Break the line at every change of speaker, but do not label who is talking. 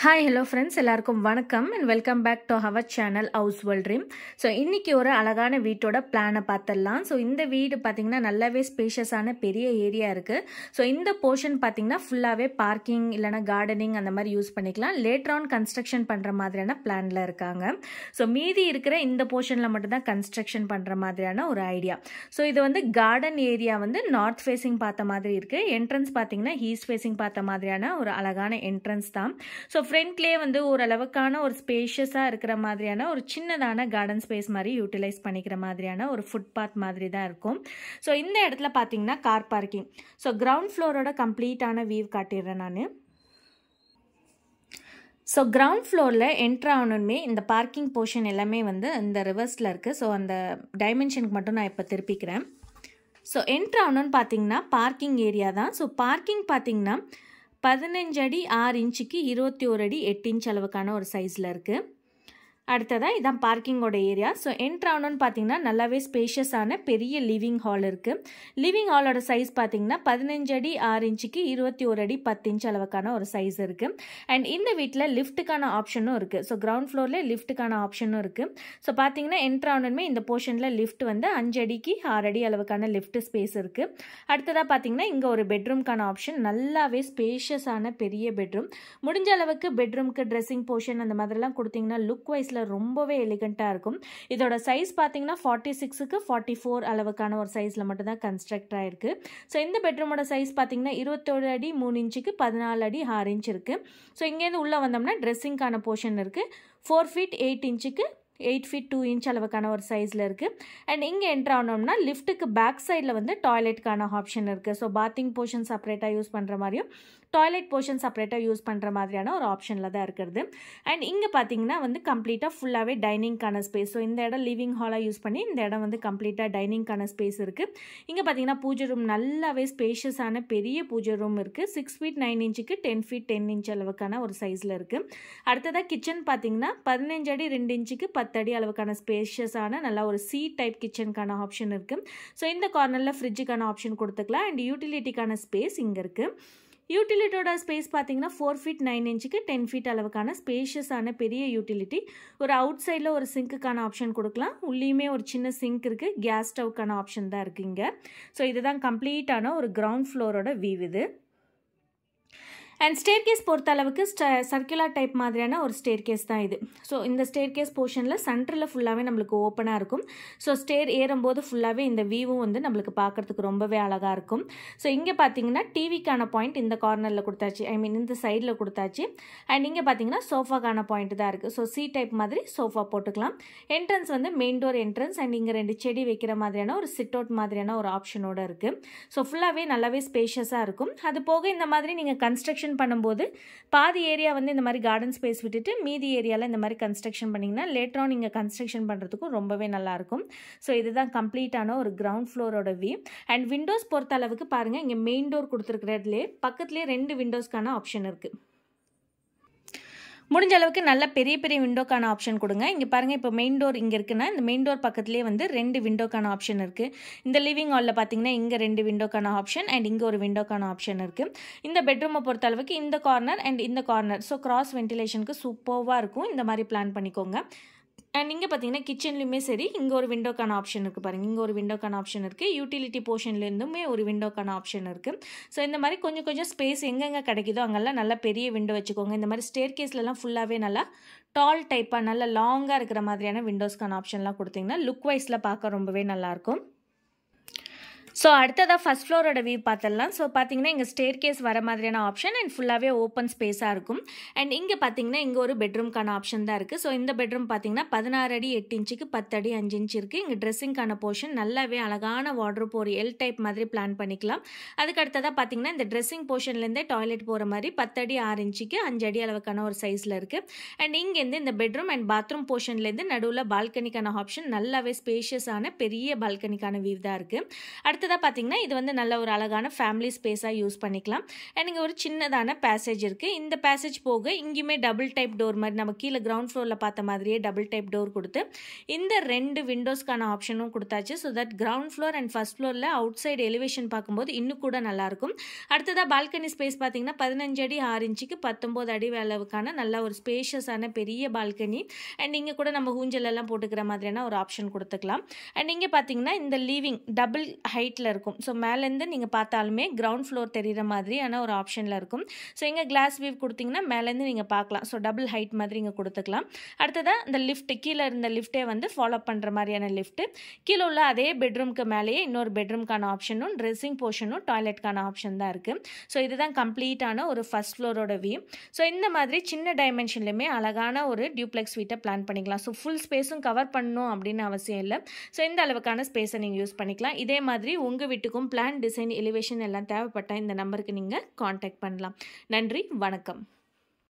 hi hello friends எல்லாருக்கும் வணக்கம் and welcome back to our channel house well dream so இன்றைக்கி ஒரு அழகான வீட்டோட பிளானை பார்த்துடலாம் ஸோ இந்த வீடு பார்த்திங்கன்னா நல்லாவே ஸ்பேஷியஸான பெரிய ஏரியா இருக்குது ஸோ இந்த போர்ஷன் பார்த்திங்கன்னா ஃபுல்லாகவே பார்க்கிங் இல்லைனா கார்டனிங் அந்த மாதிரி யூஸ் பண்ணிக்கலாம் லேட்டர் ஆன் கன்ஸ்ட்ரக்ஷன் பண்ணுற மாதிரியான பிளானில் இருக்காங்க ஸோ மீதி இருக்கிற இந்த போர்ஷனில் மட்டும்தான் கன்ஸ்ட்ரக்ஷன் பண்ணுற மாதிரியான ஒரு ஐடியா ஸோ இது வந்து கார்டன் ஏரியா வந்து நார்த் ஃபேஸிங் பார்த்த மாதிரி இருக்குது என்ட்ரன்ஸ் பார்த்திங்கன்னா ஈஸ்ட் ஃபேஸிங் பார்த்த மாதிரியான ஒரு அழகான என்ட்ரன்ஸ் தான் ஸோ ஃப்ரண்ட்லேயே வந்து ஓரளவுக்கான ஒரு ஸ்பேஷியஸாக இருக்கிற மாதிரியான ஒரு சின்னதான கார்டன் ஸ்பேஸ் மாதிரி யூட்டிலைஸ் பண்ணிக்கிற மாதிரியான ஒரு ஃபுட்பாத் மாதிரி தான் இருக்கும் ஸோ இந்த இடத்துல பார்த்தீங்கன்னா கார் பார்க்கிங் ஸோ கிரவுண்ட் ஃப்ளோரோட கம்ப்ளீட்டான வியூ காட்டிடுறேன் நான் ஸோ கிரவுண்ட் ஃப்ளோரில் என்ட்ரு ஆகணுமே இந்த பார்க்கிங் போர்ஷன் எல்லாமே வந்து இந்த ரிவர்ஸில் இருக்குது ஸோ அந்த டைமென்ஷனுக்கு மட்டும் நான் இப்போ திருப்பிக்கிறேன் ஸோ என்ட்ரு ஆகணும்னு பார்த்தீங்கன்னா பார்க்கிங் ஏரியா தான் ஸோ பார்க்கிங் பார்த்தீங்கன்னா பதினஞ்சு அடி ஆறு இன்ச்சுக்கு இருபத்தி ஒரு அடி எட்டு இன்ச் அளவுக்கான ஒரு சைஸில் இருக்குது அடுத்ததாக இதான் பார்க்கிங்கோட ஏரியா ஸோ என்ட்ரு பார்த்தீங்கன்னா நல்லாவே ஸ்பேஷியஸான பெரிய லிவிங் ஹால் இருக்குது லிவிங் ஹாலோட சைஸ் பார்த்தீங்கன்னா பதினஞ்சு அடி ஆறு இன்ச்சுக்கு இருபத்தி ஒரு அடி பத்து இன்ச் அளவுக்கான ஒரு சைஸ் இருக்குது அண்ட் இந்த வீட்டில் லிஃப்ட்டுக்கான ஆப்ஷனும் இருக்குது ஸோ கிரவுண்ட் ஃப்ளோரில் லிஃப்ட்டுக்கான ஆப்ஷனும் இருக்குது ஸோ பார்த்தீங்கன்னா என்ட்ரு இந்த போர்ஷனில் லிஃப்ட் வந்து அஞ்சு அடிக்கு ஆறு அடி அளவுக்கான லிஃப்ட் ஸ்பேஸ் இருக்குது அடுத்ததாக பார்த்தீங்கன்னா இங்கே ஒரு பெட்ரூம்க்கான ஆப்ஷன் நல்லாவே ஸ்பேஷியஸான பெரிய பெட்ரூம் முடிஞ்ச அளவுக்கு பெட்ரூம்க்கு ட்ரெஸ்ஸிங் போர்ஷன் அந்த மாதிரிலாம் கொடுத்தீங்கன்னா லுக் வைஸில் கலர்ஸில் ரொம்பவே எலிகண்ட்டாக இருக்கும் இதோட சைஸ் பார்த்தீங்கன்னா ஃபார்ட்டி சிக்ஸுக்கு ஃபார்ட்டி ஃபோர் அளவுக்கான ஒரு சைஸில் மட்டும்தான் கன்ஸ்ட்ரக்ட் ஆகிருக்கு ஸோ இந்த பெட்ரூமோட சைஸ் பார்த்தீங்கன்னா இருபத்தோரு அடி மூணு இன்ச்சுக்கு பதினாலு அடி ஆறு இன்ச் இருக்குது ஸோ இங்கேருந்து உள்ளே வந்தோம்னா ட்ரெஸ்ஸிங்க்கான போர்ஷன் இருக்குது ஃபோர் ஃபீட் எயிட் இன்ச்சுக்கு எயிட் ஃபீட் டூ இன்ச் அளவுக்கான ஒரு சைஸில் இருக்குது அண்ட் இங்கே என்ட்ரு ஆனோம்னா லிஃப்ட்டுக்கு பேக் சைடில் வந்து டாய்லெட்டுக்கான ஆப்ஷன் இருக்குது ஸோ பாத்திங் போர்ஷன் செப்பரேட்டாக யூஸ் பண்ணுற மாதிரியும் டாய்லெட் போர்ஷன் செப்பரேட்டாக யூஸ் பண்ணுற மாதிரியான ஒரு ஆப்ஷனில் தான் இருக்கிறது அண்ட் இங்கே பார்த்தீங்கன்னா வந்து கம்ப்ளீட்டாக ஃபுல்லாகவே டைனிங்க்கான ஸ்பேஸ் ஸோ இந்த இடம் லிவிங் ஹாலாக யூஸ் பண்ணி இந்த இடம் வந்து கம்ப்ளீட்டாக டைனிங்கான ஸ்பேஸ் இருக்குது இங்கே பார்த்தீங்கன்னா பூஜை ரூம் நல்லாவே ஸ்பேஷியஸான பெரிய பூஜை ரூம் இருக்குது சிக்ஸ் ஃபீட் நைன் இன்ச்சுக்கு டென் ஃபீட் டென் இன்ச் அளவுக்கான ஒரு சைஸில் இருக்குது அடுத்ததாக கிச்சன் பார்த்தீங்கன்னா பதினஞ்சடி ரெண்டு இன்ச்சுக்கு பத்து பத்தடி அளவுக்கான ஸ்பேஷியஸான நல்லா ஒரு சீட் டைப் கிச்சனுக்கான ஆப்ஷன் இருக்குது ஸோ இந்த கார்னரில் ஃப்ரிட்ஜுக்கான ஆப்ஷன் கொடுத்துக்கலாம் அண்ட் யூட்டிலிட்டிக்கான ஸ்பேஸ் இங்கே இருக்குது யூட்டிலிட்டியோட ஸ்பேஸ் பார்த்தீங்கன்னா ஃபோர் ஃபீட் நைன் இன்ச்சுக்கு டென் ஃபீட் அளவுக்கான ஸ்பேஷியஸான பெரிய யூட்டிலிட்டி ஒரு அவுட் சைடில் ஒரு சிங்க்குக்கான ஆப்ஷன் கொடுக்கலாம் உள்ளேயுமே ஒரு சின்ன சிங்க் இருக்குது கேஸ் ஸ்டவ்க்கான ஆப்ஷன் தான் இருக்குது இங்கே ஸோ இதுதான் கம்ப்ளீட்டான ஒரு கிரவுண்ட் ஃப்ளோரோட வீவ் இது அண்ட் ஸ்டேர் கேஸ் பொறுத்த அளவுக்கு சர்க்குலர் டைப் மாதிரியான ஒரு ஸ்டேர் கேஸ் தான் இது ஸோ இந்த ஸ்டேர் கேஸ் போர்ஷனில் சென்டரில் ஃபுல்லாகவே நம்மளுக்கு ஓப்பனாக இருக்கும் ஸோ ஸ்டேர் ஏறும்போது ஃபுல்லாகவே இந்த வியூவும் வந்து நம்மளுக்கு பார்க்குறதுக்கு ரொம்பவே அழகாக இருக்கும் ஸோ இங்கே பார்த்தீங்கன்னா டிவிக்கான பாயிண்ட் இந்த கார்னரில் கொடுத்தாச்சு ஐ மீன் இந்த சைடில் கொடுத்தாச்சு அண்ட் இங்கே பார்த்தீங்கன்னா சோஃபாக்கான பாயிண்ட் தான் இருக்குது ஸோ சி டைப் மாதிரி சோஃபா போட்டுக்கலாம் என்ட்ரன்ஸ் வந்து மெயின் டோர் என்ட்ரன்ஸ் அண்ட் இங்கே ரெண்டு செடி வைக்கிற மாதிரியான ஒரு சிட் அவுட் மாதிரியான ஒரு ஆப்ஷனோட இருக்குது ஸோ ஃபுல்லாகவே நல்லாவே ஸ்பேஷியஸாக இருக்கும் அது போக இந்த மாதிரி நீங்கள் கன்ஸ்ட்ரக்ஷன் கன்ஸ்ட்ரக்ஷன் பண்ணும்போது பாதி ஏரியா வந்து இந்த மாதிரி கார்டன் ஸ்பேஸ் விட்டுட்டு மீதி ஏரியாவில் இந்த மாதிரி கன்ஸ்ட்ரக்ஷன் பண்ணிங்கன்னா லேட்டராக நீங்கள் கன்ஸ்ட்ரக்ஷன் பண்ணுறதுக்கும் ரொம்பவே நல்லாயிருக்கும் ஸோ இதுதான் கம்ப்ளீட்டான ஒரு கிரவுண்ட் ஃப்ளோரோட வியூ அண்ட் விண்டோஸ் பொறுத்த அளவுக்கு பாருங்கள் இங்கே மெயின் டோர் கொடுத்துருக்கிறதுலே பக்கத்துலேயே ரெண்டு விண்டோஸ்க்கான ஆப்ஷன் இருக்குது முடிஞ்ச அளவுக்கு நல்ல பெரிய பெரிய விண்டோக்கான ஆப்ஷன் கொடுங்க இங்கே பாருங்கள் இப்போ மெயின் டோர் இங்கே இருக்குன்னா இந்த மெயின் டோர் பக்கத்துலேயே வந்து ரெண்டு விண்டோக்கான ஆப்ஷன் இருக்குது இந்த லிவிங் ஹாலில் பார்த்தீங்கன்னா இங்கே ரெண்டு விண்டோக்கான ஆப்ஷன் அண்ட் இங்கே ஒரு விண்டோக்கான ஆப்ஷன் இருக்குது இந்த பெட்ரூமை பொறுத்த அளவுக்கு இந்த கார்னர் அண்ட் இந்த கார்னர் ஸோ கிராஸ் வென்டிலேஷனுக்கு சூப்பர்வாக இருக்கும் இந்த மாதிரி பிளான் பண்ணிக்கோங்க அண்ட் இங்கே பார்த்தீங்கன்னா கிச்சன்லையுமே சரி இங்கே ஒரு விண்டோக்கான ஆப்ஷன் இருக்குது பாருங்கள் இங்கே ஒரு விண்டோக்கான ஆப்ஷன் இருக்குது யூட்டிலிட்டி போர்ஷன்லேருந்துமே ஒரு விண்டோக்கான ஆப்ஷன் இருக்குது ஸோ இந்த மாதிரி கொஞ்சம் கொஞ்சம் ஸ்பேஸ் எங்கெங்கே கிடைக்குதோ அங்கெல்லாம் நல்லா பெரிய விண்டோ வச்சுக்கோங்க இந்த மாதிரி ஸ்டேர் கேஸ்லலாம் ஃபுல்லாகவே நல்லா டால் டைப்பாக நல்லா லாங்காக இருக்கிற மாதிரியான விண்டோஸ்க்கான ஆப்ஷன்லாம் கொடுத்திங்கன்னா லுக் வைஸில் பார்க்க ரொம்பவே நல்லாயிருக்கும் ஸோ அடுத்ததாக ஃபஸ்ட் ஃப்ளோரோட வியூ பார்த்துடலாம் ஸோ பார்த்தீங்கன்னா இங்கே ஸ்டேர் கேஸ் வர மாதிரியான ஆப்ஷன் அண்ட் ஃபுல்லாகவே ஓப்பன் ஸ்பேஸாக இருக்கும் அண்ட் இங்கே பார்த்தீங்கன்னா இங்கே ஒரு பெட்ரூம்க்கான ஆப்ஷன் தான் இருக்குது ஸோ இந்த பெட்ரூம் பார்த்தீங்கன்னா பதினாறு அடி எட்டு இன்ச்சுக்கு பத்து அடி அஞ்சு இன்ச்சு இருக்குது இங்கே ட்ரெஸ்ஸிங்க்கான போர்ஷன் நல்லாவே அழகான வாட்ரூப் ஒரு எல் டைப் மாதிரி பிளான் பண்ணிக்கலாம் அதுக்கு அடுத்ததாக பார்த்தீங்கன்னா இந்த ட்ரெஸ்ஸிங் போர்ஷன்லேருந்தே டாய்லெட் போகிற மாதிரி பத்து அடி ஆறு இன்ச்சுக்கு அஞ்சு அடி அளவுக்கான ஒரு சைஸில் இருக்குது அண்ட் இங்கேருந்து இந்த பெட்ரூம் அண்ட் பாத்ரூம் போர்ஷன்லேருந்து நடுவில் பால்கனிக்கான ஆப்ஷன் நல்லாவே ஸ்பேஷியஸான பெரிய பால்கனிக்கான வியூ தான் இருக்குது அடுத்து அடுத்ததாக பார்த்தீங்கன்னா இது வந்து நல்ல ஒரு அழகான ஃபேமிலி ஸ்பேஸாக யூஸ் பண்ணிக்கலாம் அண்ட் இங்கே ஒரு சின்னதான பேசேஜ் இருக்குது இந்த பேசேஜ் போக இங்கேயுமே டபுள் டைப் டோர் மாதிரி நம்ம கீழே கிரவுண்ட் ஃப்ளோரில் பார்த்த மாதிரியே டபுள் டைப் டோர் கொடுத்து இந்த ரெண்டு விண்டோஸ்க்கான ஆப்ஷனும் கொடுத்தாச்சு so that ground floor and first ஃப்ளோரில் அவுட் சைடு எலிவேஷன் பார்க்கும்போது இன்னும் கூட நல்லாயிருக்கும் அடுத்ததாக பால்கனி ஸ்பேஸ் பார்த்தீங்கன்னா பதினஞ்சு அடி ஆறு இன்ச்சுக்கு பத்தொம்போது அடி அளவுக்கான நல்ல ஒரு ஸ்பேஷியஸான பெரிய பால்கனி அண்ட் இங்கே கூட நம்ம ஊஞ்சலெல்லாம் போட்டுக்கிற மாதிரியான ஒரு ஆப்ஷன் கொடுத்துக்கலாம் அண்ட் இங்கே பார்த்தீங்கன்னா இந்த லீவிங் டபுள் ஹைட் ஹைட்டில் இருக்கும் ஸோ மேலேருந்து நீங்கள் பார்த்தாலுமே கிரவுண்ட் ஃப்ளோர் தெரிகிற மாதிரியான ஒரு ஆப்ஷனில் இருக்கும் ஸோ இங்கே கிளாஸ் வீவ் கொடுத்திங்கன்னா மேலேருந்து நீங்கள் பார்க்கலாம் ஸோ டபுள் ஹைட் மாதிரி இங்கே கொடுத்துக்கலாம் அடுத்ததாக இந்த லிஃப்ட் கீழே இருந்த லிஃப்ட்டே வந்து ஃபாலோ பண்ணுற மாதிரியான லிஃப்ட்டு கீழே உள்ள அதே பெட்ரூம்க்கு மேலேயே இன்னொரு பெட்ரூம்க்கான ஆப்ஷனும் ட்ரெஸ்ஸிங் போர்ஷனும் டாய்லெட்கான ஆப்ஷன் தான் இருக்குது ஸோ இதுதான் கம்ப்ளீட்டான ஒரு ஃபஸ்ட் ஃப்ளோரோட வியூ ஸோ இந்த மாதிரி சின்ன டைமென்ஷன்லையுமே அழகான ஒரு டியூப்ளெக்ஸ் வீட்டை பிளான் பண்ணிக்கலாம் ஸோ ஃபுல் ஸ்பேஸும் கவர் பண்ணணும் அப்படின்னு அவசியம் இல்லை ஸோ இந்த அளவுக்கான ஸ்பேஸை நீங்கள் யூஸ் பண்ணிக்கலாம் இதே மாதிரி உங்கள் வீட்டுக்கும் பிளான் டிசைன் எலிவேஷன் எல்லாம் தேவைப்பட்டால் இந்த நம்பருக்கு நீங்கள் காண்டாக்ட் பண்ணலாம் நன்றி வணக்கம்